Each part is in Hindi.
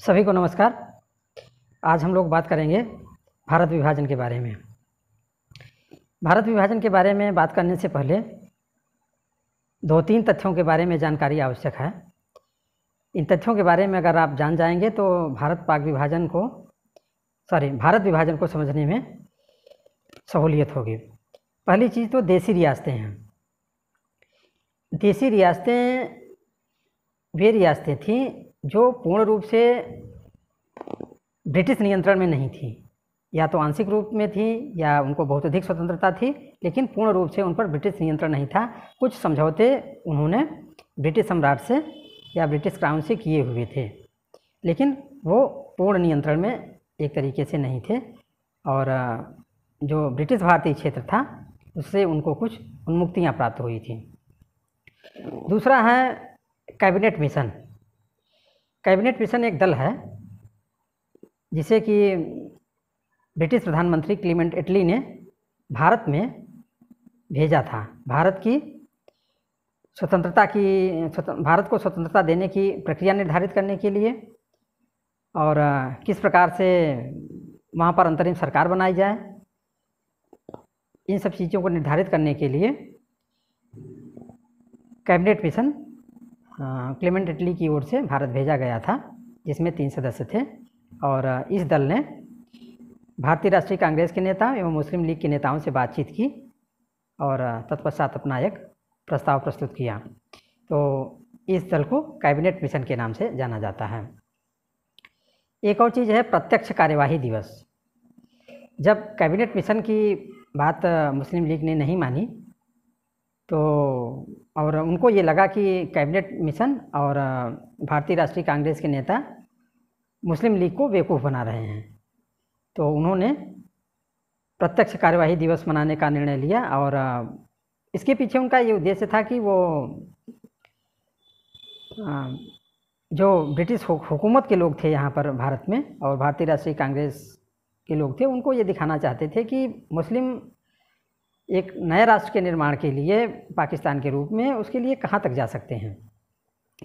सभी को नमस्कार आज हम लोग बात करेंगे भारत विभाजन के बारे में भारत विभाजन के बारे में बात करने से पहले दो तीन तथ्यों के बारे में जानकारी आवश्यक है इन तथ्यों के बारे में अगर आप जान जाएंगे तो भारत पाक विभाजन को सॉरी भारत विभाजन को समझने में सहूलियत होगी पहली चीज़ तो देसी रियासतें हैं देसी रियासतें वे रियासतें थीं जो पूर्ण रूप से ब्रिटिश नियंत्रण में नहीं थी या तो आंशिक रूप में थी या उनको बहुत अधिक स्वतंत्रता थी लेकिन पूर्ण रूप से उन पर ब्रिटिश नियंत्रण नहीं था कुछ समझौते उन्होंने ब्रिटिश सम्राट से या ब्रिटिश क्राउन से किए हुए थे लेकिन वो पूर्ण नियंत्रण में एक तरीके से नहीं थे और जो ब्रिटिश भारतीय क्षेत्र था उससे उनको कुछ उन्मुक्तियाँ प्राप्त हुई थी दूसरा है कैबिनेट मिशन कैबिनेट मिशन एक दल है जिसे कि ब्रिटिश प्रधानमंत्री क्लीमेंट इटली ने भारत में भेजा था भारत की स्वतंत्रता की भारत को स्वतंत्रता देने की प्रक्रिया निर्धारित करने के लिए और किस प्रकार से वहाँ पर अंतरिम सरकार बनाई जाए इन सब चीज़ों को निर्धारित करने के लिए कैबिनेट मिशन क्लेमेंट इटली की ओर से भारत भेजा गया था जिसमें तीन सदस्य थे और इस दल ने भारतीय राष्ट्रीय कांग्रेस के नेता एवं मुस्लिम लीग के नेताओं से बातचीत की और तत्पश्चात अपना एक प्रस्ताव प्रस्तुत किया तो इस दल को कैबिनेट मिशन के नाम से जाना जाता है एक और चीज़ है प्रत्यक्ष कार्यवाही दिवस जब कैबिनेट मिशन की बात मुस्लिम लीग ने नहीं मानी तो और उनको ये लगा कि कैबिनेट मिशन और भारतीय राष्ट्रीय कांग्रेस के नेता मुस्लिम लीग को बेवकूफ़ बना रहे हैं तो उन्होंने प्रत्यक्ष कार्यवाही दिवस मनाने का निर्णय लिया और इसके पीछे उनका ये उद्देश्य था कि वो जो ब्रिटिश हुकूमत के लोग थे यहाँ पर भारत में और भारतीय राष्ट्रीय कांग्रेस के लोग थे उनको ये दिखाना चाहते थे कि मुस्लिम एक नए राष्ट्र के निर्माण के लिए पाकिस्तान के रूप में उसके लिए कहाँ तक जा सकते हैं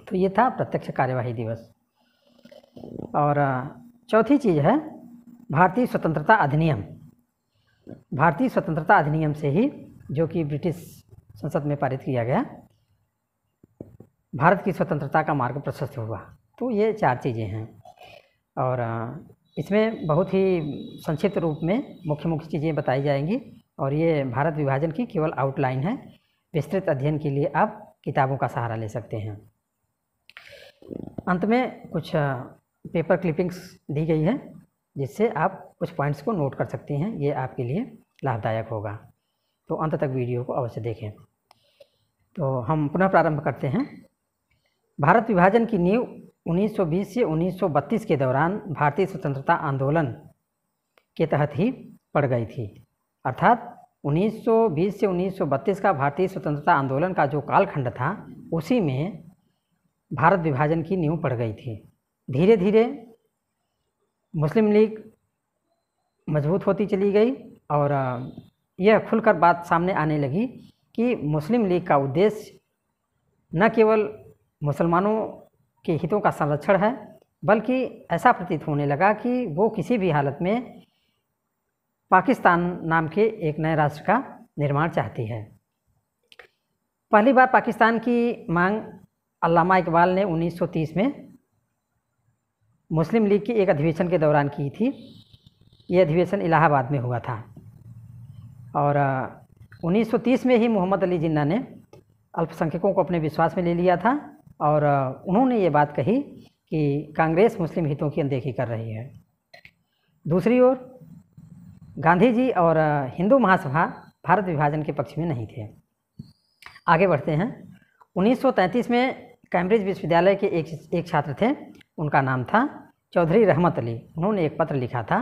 तो ये था प्रत्यक्ष कार्यवाही दिवस और चौथी चीज़ है भारतीय स्वतंत्रता अधिनियम भारतीय स्वतंत्रता अधिनियम से ही जो कि ब्रिटिश संसद में पारित किया गया भारत की स्वतंत्रता का मार्ग प्रशस्त हुआ तो ये चार चीज़ें हैं और इसमें बहुत ही संक्षिप्त रूप में मुख्य मुख्य चीज़ें बताई जाएंगी और ये भारत विभाजन की केवल आउटलाइन है विस्तृत अध्ययन के लिए आप किताबों का सहारा ले सकते हैं अंत में कुछ पेपर क्लिपिंग्स दी गई है जिससे आप कुछ पॉइंट्स को नोट कर सकते हैं ये आपके लिए लाभदायक होगा तो अंत तक वीडियो को अवश्य देखें तो हम पुनः प्रारंभ करते हैं भारत विभाजन की नींव 1920 से 1932 के दौरान भारतीय स्वतंत्रता आंदोलन के तहत ही पड़ गई थी अर्थात 1920 से 1932 का भारतीय स्वतंत्रता आंदोलन का जो कालखंड था उसी में भारत विभाजन की नींव पड़ गई थी धीरे धीरे मुस्लिम लीग मजबूत होती चली गई और यह खुलकर बात सामने आने लगी कि मुस्लिम लीग का उद्देश्य न केवल मुसलमानों के हितों का संरक्षण है बल्कि ऐसा प्रतीत होने लगा कि वो किसी भी हालत में पाकिस्तान नाम के एक नए राष्ट्र का निर्माण चाहती है पहली बार पाकिस्तान की मांग अलामा इकबाल ने 1930 में मुस्लिम लीग के एक अधिवेशन के दौरान की थी ये अधिवेशन इलाहाबाद में हुआ था और 1930 में ही मोहम्मद अली जिन्ना ने अल्पसंख्यकों को अपने विश्वास में ले लिया था और उन्होंने ये बात कही कि कांग्रेस मुस्लिम हितों की अनदेखी कर रही है दूसरी ओर गांधी जी और हिंदू महासभा भारत विभाजन के पक्ष में नहीं थे आगे बढ़ते हैं 1933 में कैम्ब्रिज विश्वविद्यालय के एक एक छात्र थे उनका नाम था चौधरी रहमत अली उन्होंने एक पत्र लिखा था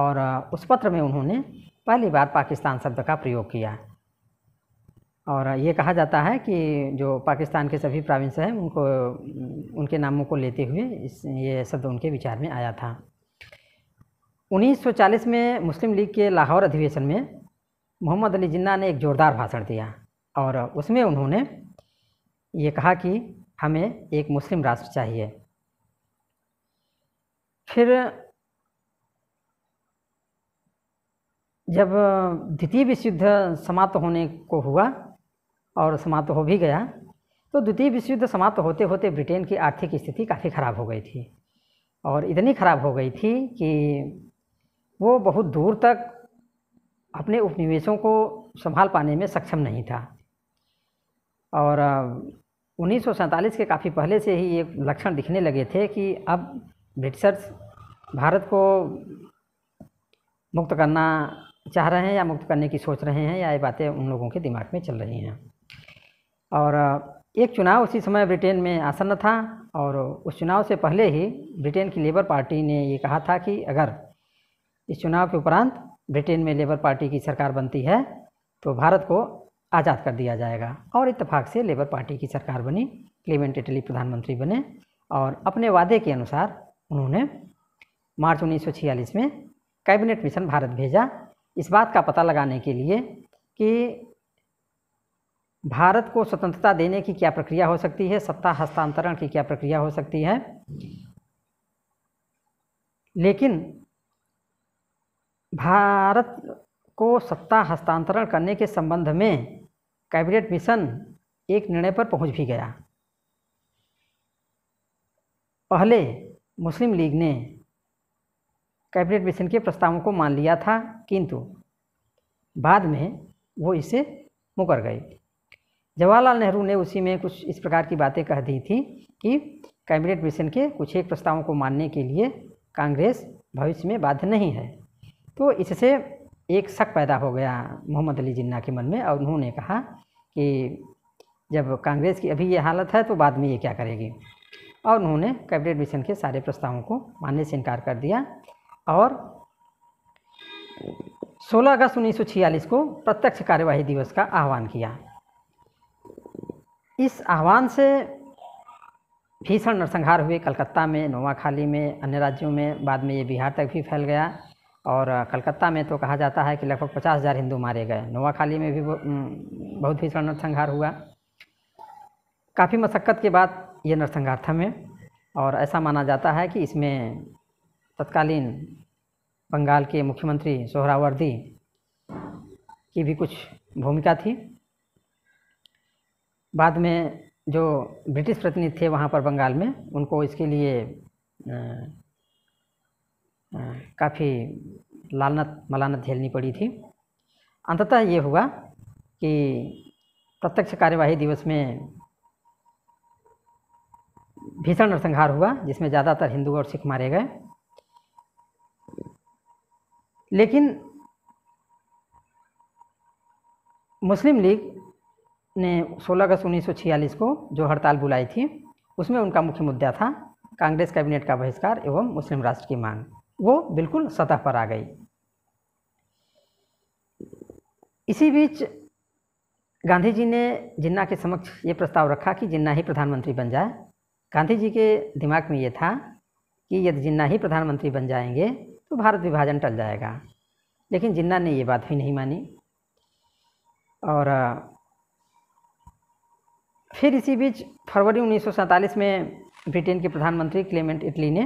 और उस पत्र में उन्होंने पहली बार पाकिस्तान शब्द का प्रयोग किया और ये कहा जाता है कि जो पाकिस्तान के सभी प्राविंस हैं उनको उनके नामों को लेते हुए इस ये शब्द उनके विचार में आया था 1940 में मुस्लिम लीग के लाहौर अधिवेशन में मोहम्मद अली जिन्ना ने एक जोरदार भाषण दिया और उसमें उन्होंने ये कहा कि हमें एक मुस्लिम राष्ट्र चाहिए फिर जब द्वितीय विश्व युद्ध समाप्त होने को हुआ और समाप्त हो भी गया तो द्वितीय विश्व युद्ध समाप्त होते होते ब्रिटेन की आर्थिक स्थिति काफ़ी ख़राब हो गई थी और इतनी ख़राब हो गई थी कि वो बहुत दूर तक अपने उपनिवेशों को संभाल पाने में सक्षम नहीं था और उन्नीस के काफ़ी पहले से ही ये लक्षण दिखने लगे थे कि अब ब्रिटिशर्स भारत को मुक्त करना चाह रहे हैं या मुक्त करने की सोच रहे हैं या ये बातें उन लोगों के दिमाग में चल रही हैं और एक चुनाव उसी समय ब्रिटेन में आसन्न था और उस चुनाव से पहले ही ब्रिटेन की लेबर पार्टी ने ये कहा था कि अगर इस चुनाव के उपरांत ब्रिटेन में लेबर पार्टी की सरकार बनती है तो भारत को आज़ाद कर दिया जाएगा और इतफाक से लेबर पार्टी की सरकार बनी क्लीमेंट इटली प्रधानमंत्री बने और अपने वादे के अनुसार उन्होंने मार्च उन्नीस में कैबिनेट मिशन भारत भेजा इस बात का पता लगाने के लिए कि भारत को स्वतंत्रता देने की क्या प्रक्रिया हो सकती है सत्ता हस्तांतरण की क्या प्रक्रिया हो सकती है लेकिन भारत को सत्ता हस्तांतरण करने के संबंध में कैबिनेट मिशन एक निर्णय पर पहुंच भी गया पहले मुस्लिम लीग ने कैबिनेट मिशन के प्रस्तावों को मान लिया था किंतु बाद में वो इसे मुकर गई जवाहरलाल नेहरू ने उसी में कुछ इस प्रकार की बातें कह दी थी कि कैबिनेट मिशन के कुछ एक प्रस्तावों को मानने के लिए कांग्रेस भविष्य में बाध्य नहीं है तो इससे एक शक पैदा हो गया मोहम्मद अली जिन्ना के मन में और उन्होंने कहा कि जब कांग्रेस की अभी ये हालत है तो बाद में ये क्या करेगी और उन्होंने कैबिनेट मिशन के सारे प्रस्तावों को मानने से इनकार कर दिया और 16 अगस्त उन्नीस को प्रत्यक्ष कार्यवाही दिवस का आह्वान किया इस आह्वान से भीषण नरसंहार हुए कलकत्ता में नोवाखाली में अन्य राज्यों में बाद में ये बिहार तक भी फैल गया और कलकत्ता में तो कहा जाता है कि लगभग पचास हज़ार हिंदू मारे गए नोवाखाली में भी बहुत भीषण नरसंहार हुआ काफ़ी मशक्क़त के बाद ये नरसंहार में और ऐसा माना जाता है कि इसमें तत्कालीन बंगाल के मुख्यमंत्री सोहरावर्दी की भी कुछ भूमिका थी बाद में जो ब्रिटिश प्रतिनिधि थे वहाँ पर बंगाल में उनको इसके लिए काफ़ी लालनत मलानत झेलनी पड़ी थी अंततः ये हुआ कि प्रत्यक्ष कार्यवाही दिवस में भीषण नरसंहार हुआ जिसमें ज़्यादातर हिंदू और सिख मारे गए लेकिन मुस्लिम लीग ने 16 अगस्त 1946 को जो हड़ताल बुलाई थी उसमें उनका मुख्य मुद्दा था कांग्रेस कैबिनेट का बहिष्कार एवं मुस्लिम राष्ट्र की मांग वो बिल्कुल सतह पर आ गई इसी बीच गांधी जी ने जिन्ना के समक्ष ये प्रस्ताव रखा कि जिन्ना ही प्रधानमंत्री बन जाए गांधी जी के दिमाग में ये था कि यदि जिन्ना ही प्रधानमंत्री बन जाएंगे तो भारत विभाजन टल जाएगा लेकिन जिन्ना ने ये बात भी नहीं मानी और फिर इसी बीच फरवरी उन्नीस में ब्रिटेन के प्रधानमंत्री क्लेमेंट इटली ने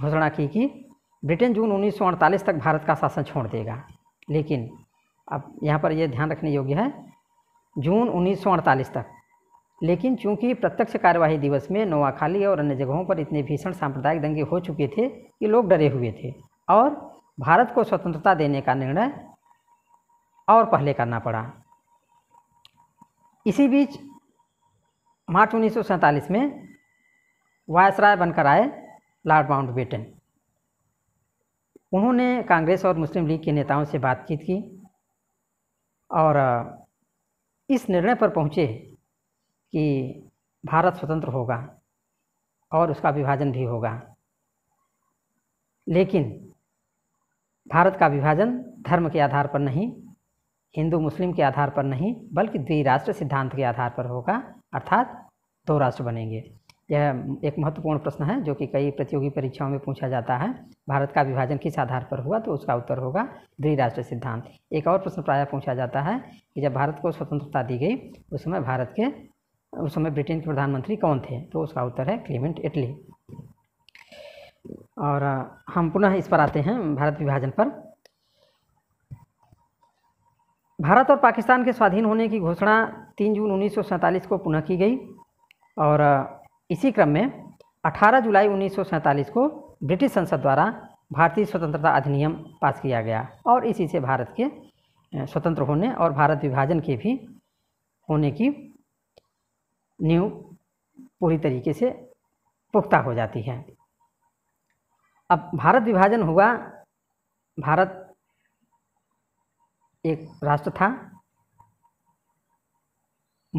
घोषणा की कि ब्रिटेन जून 1948 तक भारत का शासन छोड़ देगा लेकिन अब यहाँ पर यह ध्यान रखने योग्य है जून 1948 तक लेकिन चूंकि प्रत्यक्ष कार्यवाही दिवस में नोआखाली और अन्य जगहों पर इतने भीषण सांप्रदायिक दंगे हो चुके थे कि लोग डरे हुए थे और भारत को स्वतंत्रता देने का निर्णय और पहले करना पड़ा इसी बीच मार्च उन्नीस में वायसराय बनकर आए लॉर्ड माउंट बेटन उन्होंने कांग्रेस और मुस्लिम लीग के नेताओं से बातचीत की और इस निर्णय पर पहुँचे कि भारत स्वतंत्र होगा और उसका विभाजन भी होगा लेकिन भारत का विभाजन धर्म के आधार पर नहीं हिंदू मुस्लिम के आधार पर नहीं बल्कि द्विराष्ट्र सिद्धांत के आधार पर होगा अर्थात दो राष्ट्र बनेंगे यह एक महत्वपूर्ण प्रश्न है जो कि कई प्रतियोगी परीक्षाओं में पूछा जाता है भारत का विभाजन किस आधार पर हुआ तो उसका उत्तर होगा द्विराष्ट्र सिद्धांत एक और प्रश्न प्रायः पूछा जाता है कि जब भारत को स्वतंत्रता दी गई उस समय भारत के उस समय ब्रिटेन के प्रधानमंत्री कौन थे तो उसका उत्तर है क्लीमेंट इटली और हम पुनः इस पर आते हैं भारत विभाजन पर भारत और पाकिस्तान के स्वाधीन होने की घोषणा 3 जून उन्नीस को पुनः की गई और इसी क्रम में 18 जुलाई उन्नीस को ब्रिटिश संसद द्वारा भारतीय स्वतंत्रता अधिनियम पास किया गया और इसी से भारत के स्वतंत्र होने और भारत विभाजन के भी होने की नींव पूरी तरीके से पुख्ता हो जाती है अब भारत विभाजन हुआ भारत एक राष्ट्र था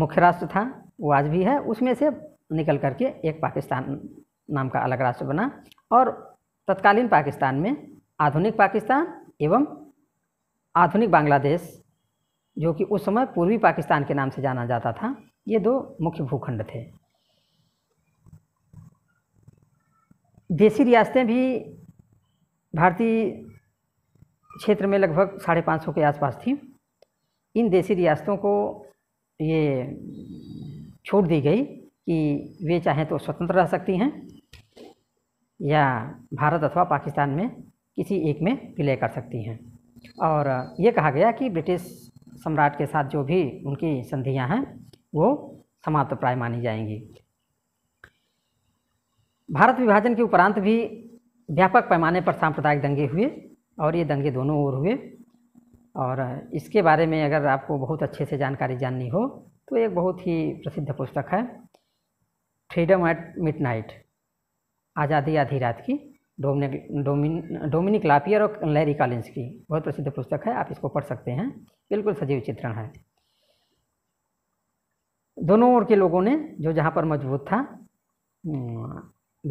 मुख्य राष्ट्र था वो आज भी है उसमें से निकल करके एक पाकिस्तान नाम का अलग राष्ट्र बना और तत्कालीन पाकिस्तान में आधुनिक पाकिस्तान एवं आधुनिक बांग्लादेश जो कि उस समय पूर्वी पाकिस्तान के नाम से जाना जाता था ये दो मुख्य भूखंड थे देसी रियासतें भी भारतीय क्षेत्र में लगभग साढ़े पाँच सौ के आसपास थी इन देसी रियासतों को ये छूट दी गई कि वे चाहें तो स्वतंत्र रह सकती हैं या भारत अथवा पाकिस्तान में किसी एक में विलय कर सकती हैं और ये कहा गया कि ब्रिटिश सम्राट के साथ जो भी उनकी संधियां हैं वो समाप्त प्राय मानी जाएंगी भारत विभाजन के उपरांत भी व्यापक पैमाने पर सांप्रदायिक दंगे हुए और ये दंगे दोनों ओर हुए और इसके बारे में अगर आपको बहुत अच्छे से जानकारी जाननी हो तो एक बहुत ही प्रसिद्ध पुस्तक है फ्रीडम एट मिडनाइट आज़ादी आधी रात की डोमिनिक डोमिन डोमिनिक लापियर और लैरी कॉलिंस की बहुत प्रसिद्ध पुस्तक है आप इसको पढ़ सकते हैं बिल्कुल सजीव चित्रण है दोनों ओर के लोगों ने जो जहाँ पर मजबूत था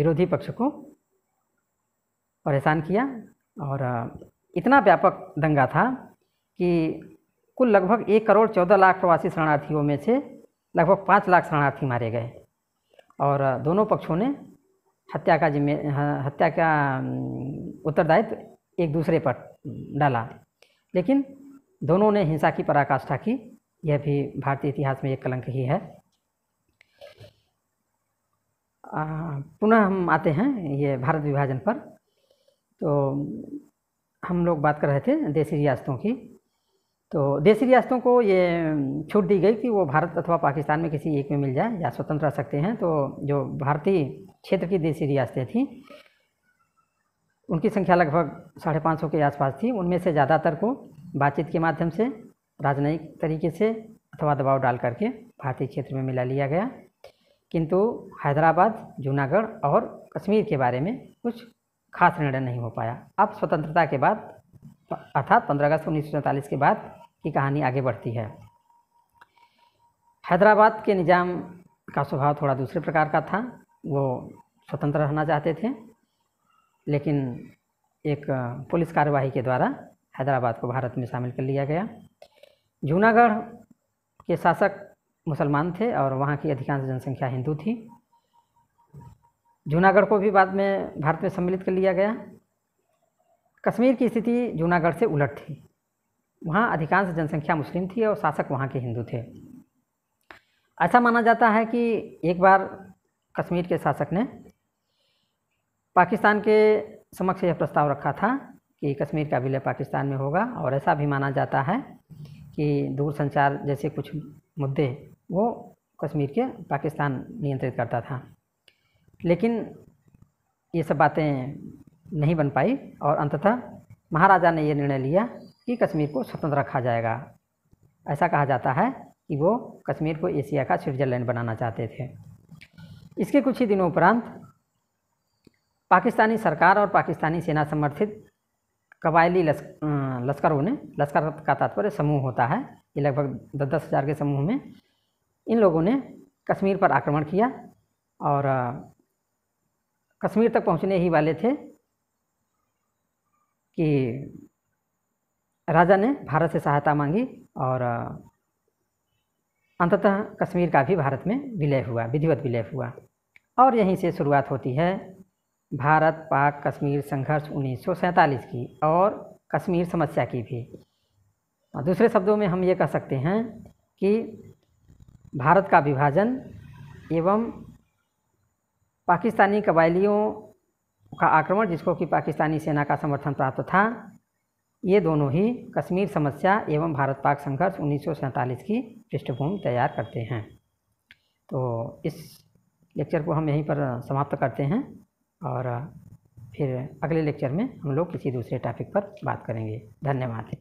विरोधी पक्ष को परेशान किया और इतना व्यापक दंगा था कि कुल लगभग एक करोड़ चौदह लाख प्रवासी शरणार्थियों में से लगभग पाँच लाख शरणार्थी मारे गए और दोनों पक्षों ने हत्या का जिम्मे हत्या का उत्तरदायित्व एक दूसरे पर डाला लेकिन दोनों ने हिंसा की पराकाष्ठा की यह भी भारतीय इतिहास में एक कलंक ही है पुनः हम आते हैं ये भारत विभाजन पर तो हम लोग बात कर रहे थे देसी रियासतों की तो देसी रियासतों को ये छूट दी गई कि वो भारत अथवा पाकिस्तान में किसी एक में मिल जाए या स्वतंत्र रह सकते हैं तो जो भारतीय क्षेत्र की देसी रियासतें थीं उनकी संख्या लगभग साढ़े पाँच सौ के आसपास थी उनमें से ज़्यादातर को बातचीत के माध्यम से राजनयिक तरीके से अथवा दबाव डाल करके भारतीय क्षेत्र में मिला लिया गया किंतु हैदराबाद जूनागढ़ और कश्मीर के बारे में कुछ खास निर्णय नहीं हो पाया अब स्वतंत्रता के बाद अर्थात पंद्रह अगस्त उन्नीस के बाद की कहानी आगे बढ़ती है हैदराबाद के निज़ाम का स्वभाव थोड़ा दूसरे प्रकार का था वो स्वतंत्र रहना चाहते थे लेकिन एक पुलिस कार्यवाही के द्वारा हैदराबाद को भारत में शामिल कर लिया गया जूनागढ़ के शासक मुसलमान थे और वहाँ की अधिकांश जनसंख्या हिंदू थी जूनागढ़ को भी बाद में भारत में सम्मिलित कर लिया गया कश्मीर की स्थिति जूनागढ़ से उलट थी वहाँ अधिकांश जनसंख्या मुस्लिम थी और शासक वहाँ के हिंदू थे ऐसा माना जाता है कि एक बार कश्मीर के शासक ने पाकिस्तान के समक्ष यह प्रस्ताव रखा था कि कश्मीर का विलय पाकिस्तान में होगा और ऐसा भी माना जाता है कि दूरसंचार जैसे कुछ मुद्दे वो कश्मीर के पाकिस्तान नियंत्रित करता था लेकिन ये सब बातें नहीं बन पाई और अंततः महाराजा ने ये निर्णय लिया कि कश्मीर को स्वतंत्र रखा जाएगा ऐसा कहा जाता है कि वो कश्मीर को एशिया का स्विट्जरलैंड बनाना चाहते थे इसके कुछ ही दिनों उपरांत पाकिस्तानी सरकार और पाकिस्तानी सेना समर्थित कबायली लश्क, अं, लश्करों ने लश्कर का तात्पर्य समूह होता है ये लगभग दस दस हज़ार के समूह में इन लोगों ने कश्मीर पर आक्रमण किया और कश्मीर तक पहुंचने ही वाले थे कि राजा ने भारत से सहायता मांगी और अंततः कश्मीर का भी भारत में विलय हुआ विधिवत विलय हुआ और यहीं से शुरुआत होती है भारत पाक कश्मीर संघर्ष उन्नीस की और कश्मीर समस्या की भी दूसरे शब्दों में हम ये कह सकते हैं कि भारत का विभाजन एवं पाकिस्तानी कबायलियों का आक्रमण जिसको कि पाकिस्तानी सेना का समर्थन प्राप्त था ये दोनों ही कश्मीर समस्या एवं भारत पाक संघर्ष उन्नीस की पृष्ठभूमि तैयार करते हैं तो इस लेक्चर को हम यहीं पर समाप्त करते हैं और फिर अगले लेक्चर में हम लोग किसी दूसरे टॉपिक पर बात करेंगे धन्यवाद